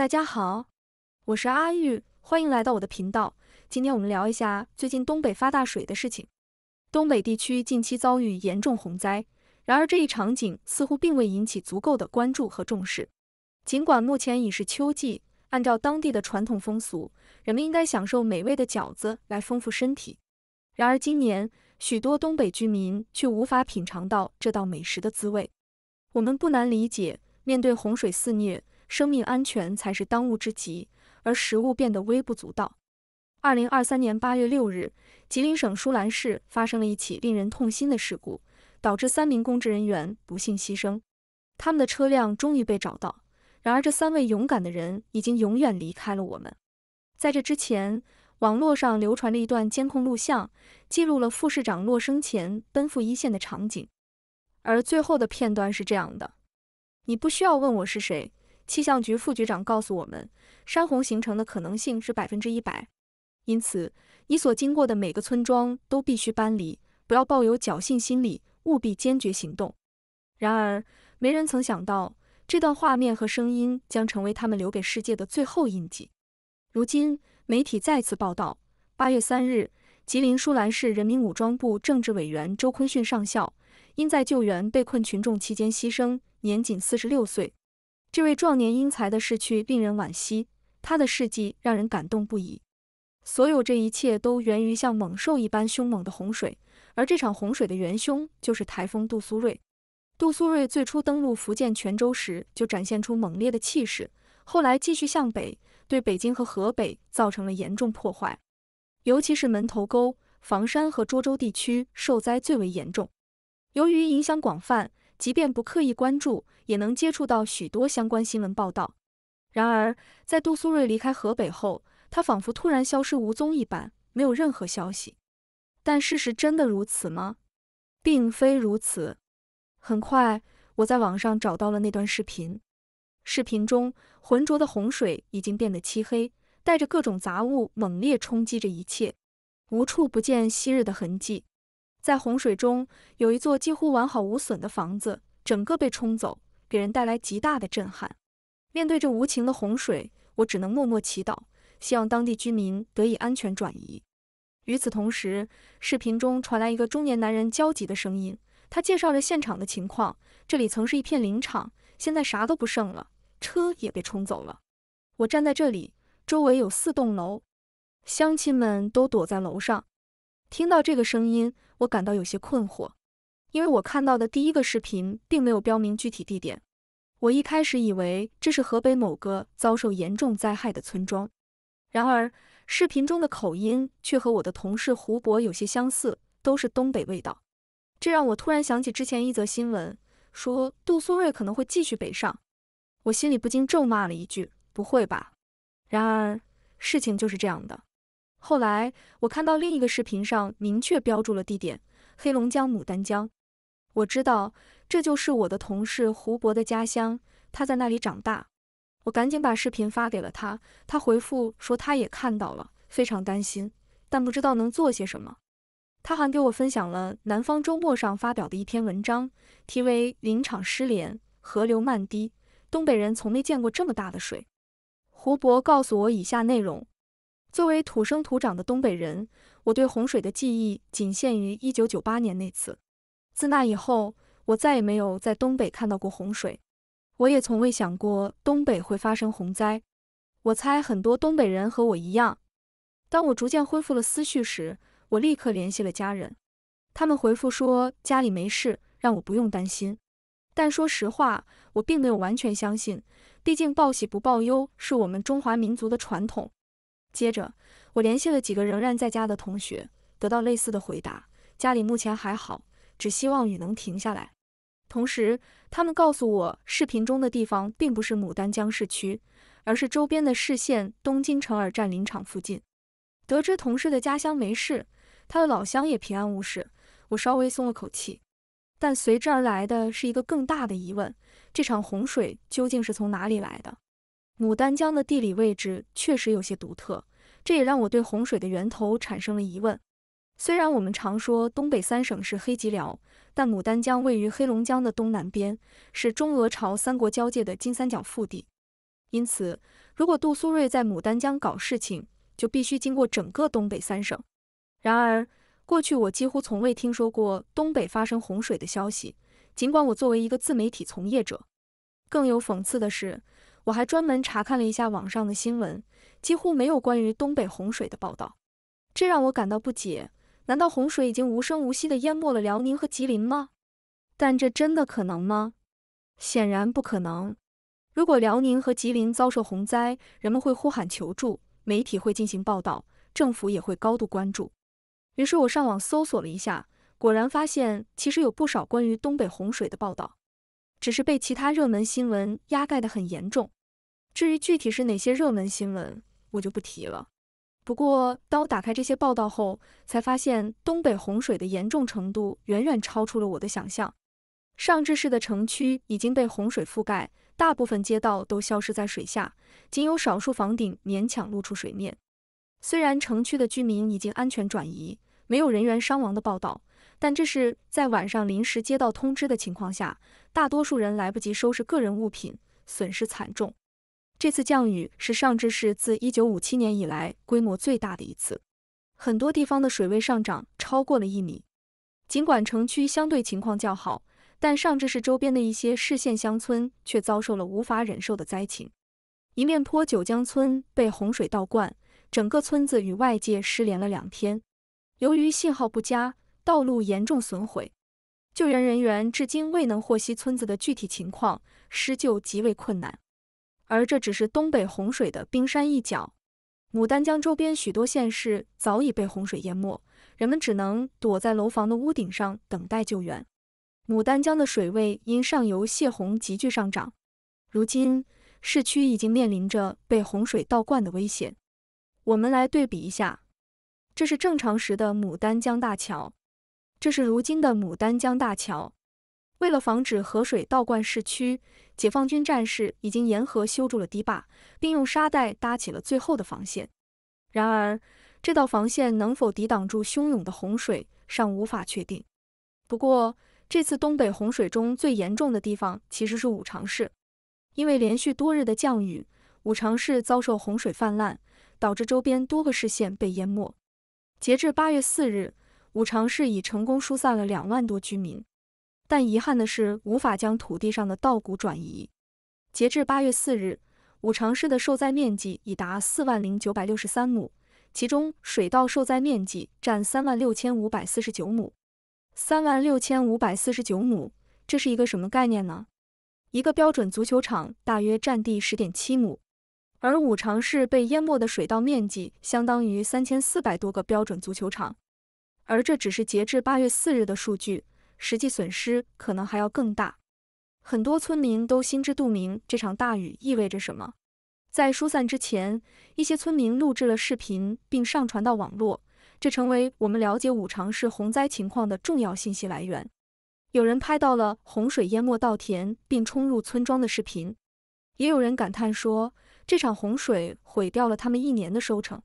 大家好，我是阿玉，欢迎来到我的频道。今天我们聊一下最近东北发大水的事情。东北地区近期遭遇严重洪灾，然而这一场景似乎并未引起足够的关注和重视。尽管目前已是秋季，按照当地的传统风俗，人们应该享受美味的饺子来丰富身体。然而今年许多东北居民却无法品尝到这道美食的滋味。我们不难理解，面对洪水肆虐。生命安全才是当务之急，而食物变得微不足道。二零二三年八月六日，吉林省舒兰市发生了一起令人痛心的事故，导致三名公职人员不幸牺牲。他们的车辆终于被找到，然而这三位勇敢的人已经永远离开了我们。在这之前，网络上流传着一段监控录像，记录了副市长洛生前奔赴一线的场景。而最后的片段是这样的：你不需要问我是谁。气象局副局长告诉我们，山洪形成的可能性是百分之一百，因此你所经过的每个村庄都必须搬离，不要抱有侥幸心理，务必坚决行动。然而，没人曾想到，这段画面和声音将成为他们留给世界的最后印记。如今，媒体再次报道，八月三日，吉林舒兰市人民武装部政治委员周坤训上校因在救援被困群众期间牺牲，年仅四十六岁。这位壮年英才的逝去令人惋惜，他的事迹让人感动不已。所有这一切都源于像猛兽一般凶猛的洪水，而这场洪水的元凶就是台风杜苏芮。杜苏芮最初登陆福建泉州时就展现出猛烈的气势，后来继续向北，对北京和河北造成了严重破坏，尤其是门头沟、房山和涿州地区受灾最为严重。由于影响广泛。即便不刻意关注，也能接触到许多相关新闻报道。然而，在杜苏芮离开河北后，他仿佛突然消失无踪一般，没有任何消息。但事实真的如此吗？并非如此。很快，我在网上找到了那段视频。视频中，浑浊的洪水已经变得漆黑，带着各种杂物猛烈冲击着一切，无处不见昔日的痕迹。在洪水中，有一座几乎完好无损的房子，整个被冲走，给人带来极大的震撼。面对这无情的洪水，我只能默默祈祷，希望当地居民得以安全转移。与此同时，视频中传来一个中年男人焦急的声音，他介绍着现场的情况：这里曾是一片林场，现在啥都不剩了，车也被冲走了。我站在这里，周围有四栋楼，乡亲们都躲在楼上。听到这个声音，我感到有些困惑，因为我看到的第一个视频并没有标明具体地点。我一开始以为这是河北某个遭受严重灾害的村庄，然而视频中的口音却和我的同事胡博有些相似，都是东北味道。这让我突然想起之前一则新闻，说杜苏芮可能会继续北上。我心里不禁咒骂了一句：“不会吧！”然而事情就是这样的。后来，我看到另一个视频上明确标注了地点，黑龙江牡丹江。我知道这就是我的同事胡博的家乡，他在那里长大。我赶紧把视频发给了他，他回复说他也看到了，非常担心，但不知道能做些什么。他还给我分享了南方周末上发表的一篇文章，题为《林场失联，河流漫堤》，东北人从没见过这么大的水。胡博告诉我以下内容。作为土生土长的东北人，我对洪水的记忆仅限于一九九八年那次。自那以后，我再也没有在东北看到过洪水，我也从未想过东北会发生洪灾。我猜很多东北人和我一样。当我逐渐恢复了思绪时，我立刻联系了家人，他们回复说家里没事，让我不用担心。但说实话，我并没有完全相信，毕竟报喜不报忧是我们中华民族的传统。接着，我联系了几个仍然在家的同学，得到类似的回答。家里目前还好，只希望雨能停下来。同时，他们告诉我，视频中的地方并不是牡丹江市区，而是周边的市县东京城尔站林场附近。得知同事的家乡没事，他的老乡也平安无事，我稍微松了口气。但随之而来的是一个更大的疑问：这场洪水究竟是从哪里来的？牡丹江的地理位置确实有些独特，这也让我对洪水的源头产生了疑问。虽然我们常说东北三省是黑吉辽，但牡丹江位于黑龙江的东南边，是中俄朝三国交界的金三角腹地。因此，如果杜苏芮在牡丹江搞事情，就必须经过整个东北三省。然而，过去我几乎从未听说过东北发生洪水的消息。尽管我作为一个自媒体从业者，更有讽刺的是。我还专门查看了一下网上的新闻，几乎没有关于东北洪水的报道，这让我感到不解。难道洪水已经无声无息地淹没了辽宁和吉林吗？但这真的可能吗？显然不可能。如果辽宁和吉林遭受洪灾，人们会呼喊求助，媒体会进行报道，政府也会高度关注。于是我上网搜索了一下，果然发现其实有不少关于东北洪水的报道，只是被其他热门新闻压盖得很严重。至于具体是哪些热门新闻，我就不提了。不过，当我打开这些报道后，才发现东北洪水的严重程度远远超出了我的想象。上志市的城区已经被洪水覆盖，大部分街道都消失在水下，仅有少数房顶勉强露出水面。虽然城区的居民已经安全转移，没有人员伤亡的报道，但这是在晚上临时接到通知的情况下，大多数人来不及收拾个人物品，损失惨重。这次降雨是上志市自一九五七年以来规模最大的一次，很多地方的水位上涨超过了一米。尽管城区相对情况较好，但上志市周边的一些市县乡村却遭受了无法忍受的灾情。一面坡九江村被洪水倒灌，整个村子与外界失联了两天，由于信号不佳，道路严重损毁，救援人员至今未能获悉村子的具体情况，施救极为困难。而这只是东北洪水的冰山一角。牡丹江周边许多县市早已被洪水淹没，人们只能躲在楼房的屋顶上等待救援。牡丹江的水位因上游泄洪急剧上涨，如今市区已经面临着被洪水倒灌的危险。我们来对比一下，这是正常时的牡丹江大桥，这是如今的牡丹江大桥。为了防止河水倒灌市区，解放军战士已经沿河修筑了堤坝，并用沙袋搭起了最后的防线。然而，这道防线能否抵挡住汹涌的洪水尚无法确定。不过，这次东北洪水中最严重的地方其实是五常市，因为连续多日的降雨，五常市遭受洪水泛滥，导致周边多个市县被淹没。截至八月四日，五常市已成功疏散了两万多居民。但遗憾的是，无法将土地上的稻谷转移。截至八月四日，五常市的受灾面积已达四万零九百六十三亩，其中水稻受灾面积占三万六千五百四十九亩。三万六千五百四十九亩，这是一个什么概念呢？一个标准足球场大约占地十点七亩，而五常市被淹没的水稻面积相当于三千四百多个标准足球场。而这只是截至八月四日的数据。实际损失可能还要更大，很多村民都心知肚明这场大雨意味着什么。在疏散之前，一些村民录制了视频并上传到网络，这成为我们了解五常市洪灾情况的重要信息来源。有人拍到了洪水淹没稻田并冲入村庄的视频，也有人感叹说这场洪水毁掉了他们一年的收成。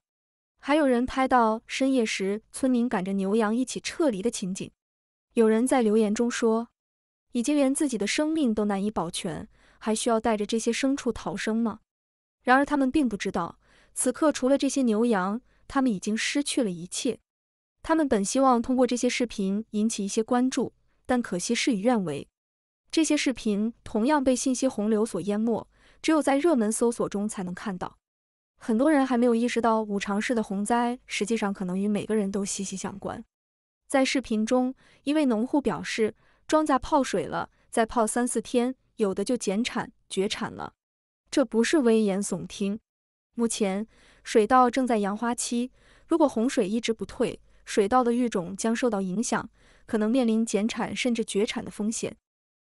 还有人拍到深夜时村民赶着牛羊一起撤离的情景。有人在留言中说，已经连自己的生命都难以保全，还需要带着这些牲畜逃生吗？然而他们并不知道，此刻除了这些牛羊，他们已经失去了一切。他们本希望通过这些视频引起一些关注，但可惜事与愿违，这些视频同样被信息洪流所淹没，只有在热门搜索中才能看到。很多人还没有意识到五常市的洪灾实际上可能与每个人都息息相关。在视频中，一位农户表示，庄稼泡水了，再泡三四天，有的就减产、绝产了。这不是危言耸听。目前水稻正在扬花期，如果洪水一直不退，水稻的育种将受到影响，可能面临减产甚至绝产的风险。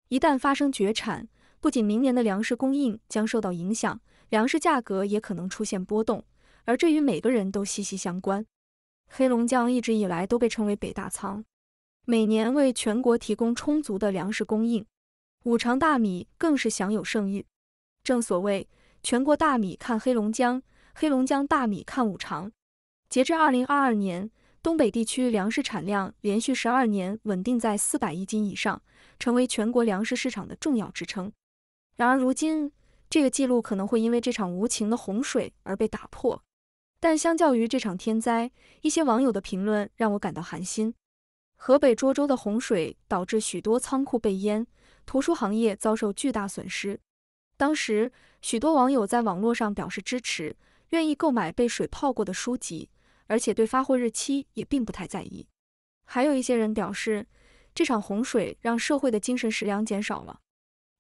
一旦发生绝产，不仅明年的粮食供应将受到影响，粮食价格也可能出现波动，而这与每个人都息息相关。黑龙江一直以来都被称为北大仓，每年为全国提供充足的粮食供应。五常大米更是享有盛誉，正所谓“全国大米看黑龙江，黑龙江大米看五常”。截至二零二二年，东北地区粮食产量连续十二年稳定在四百亿斤以上，成为全国粮食市场的重要支撑。然而，如今这个记录可能会因为这场无情的洪水而被打破。但相较于这场天灾，一些网友的评论让我感到寒心。河北涿州的洪水导致许多仓库被淹，图书行业遭受巨大损失。当时，许多网友在网络上表示支持，愿意购买被水泡过的书籍，而且对发货日期也并不太在意。还有一些人表示，这场洪水让社会的精神食粮减少了。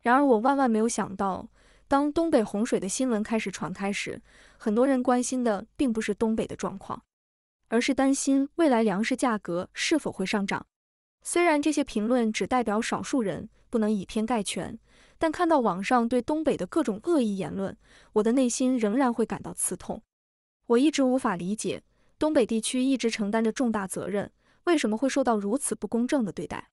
然而，我万万没有想到。当东北洪水的新闻开始传开时，很多人关心的并不是东北的状况，而是担心未来粮食价格是否会上涨。虽然这些评论只代表少数人，不能以偏概全，但看到网上对东北的各种恶意言论，我的内心仍然会感到刺痛。我一直无法理解，东北地区一直承担着重大责任，为什么会受到如此不公正的对待？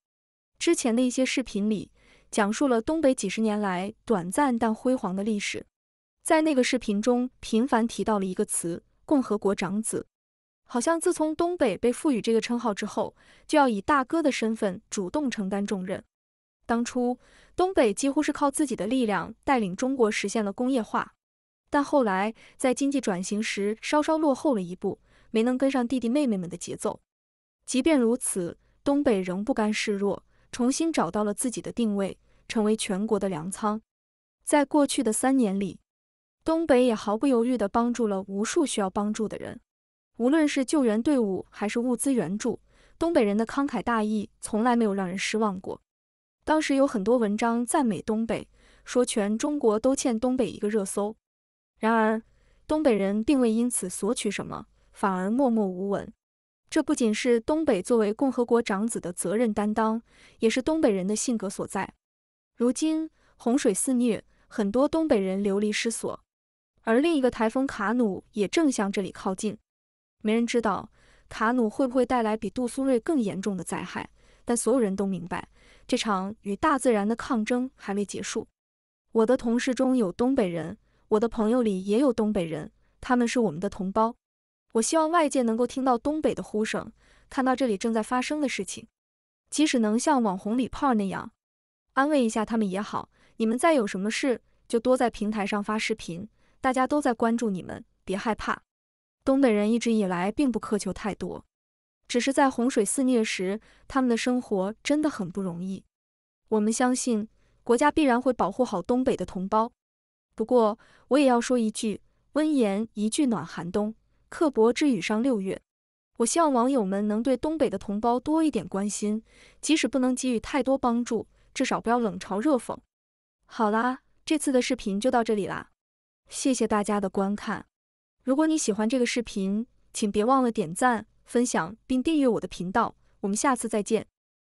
之前的一些视频里。讲述了东北几十年来短暂但辉煌的历史。在那个视频中，频繁提到了一个词“共和国长子”，好像自从东北被赋予这个称号之后，就要以大哥的身份主动承担重任。当初东北几乎是靠自己的力量带领中国实现了工业化，但后来在经济转型时稍稍落后了一步，没能跟上弟弟妹妹们的节奏。即便如此，东北仍不甘示弱。重新找到了自己的定位，成为全国的粮仓。在过去的三年里，东北也毫不犹豫地帮助了无数需要帮助的人，无论是救援队伍还是物资援助，东北人的慷慨大义从来没有让人失望过。当时有很多文章赞美东北，说全中国都欠东北一个热搜。然而，东北人并未因此索取什么，反而默默无闻。这不仅是东北作为共和国长子的责任担当，也是东北人的性格所在。如今洪水肆虐，很多东北人流离失所，而另一个台风卡努也正向这里靠近。没人知道卡努会不会带来比杜苏芮更严重的灾害，但所有人都明白，这场与大自然的抗争还未结束。我的同事中有东北人，我的朋友里也有东北人，他们是我们的同胞。我希望外界能够听到东北的呼声，看到这里正在发生的事情，即使能像网红李炮那样，安慰一下他们也好。你们再有什么事，就多在平台上发视频，大家都在关注你们，别害怕。东北人一直以来并不苛求太多，只是在洪水肆虐时，他们的生活真的很不容易。我们相信国家必然会保护好东北的同胞。不过我也要说一句，温言一句暖寒冬。刻薄之语伤六月，我希望网友们能对东北的同胞多一点关心，即使不能给予太多帮助，至少不要冷嘲热讽。好啦，这次的视频就到这里啦，谢谢大家的观看。如果你喜欢这个视频，请别忘了点赞、分享并订阅我的频道。我们下次再见。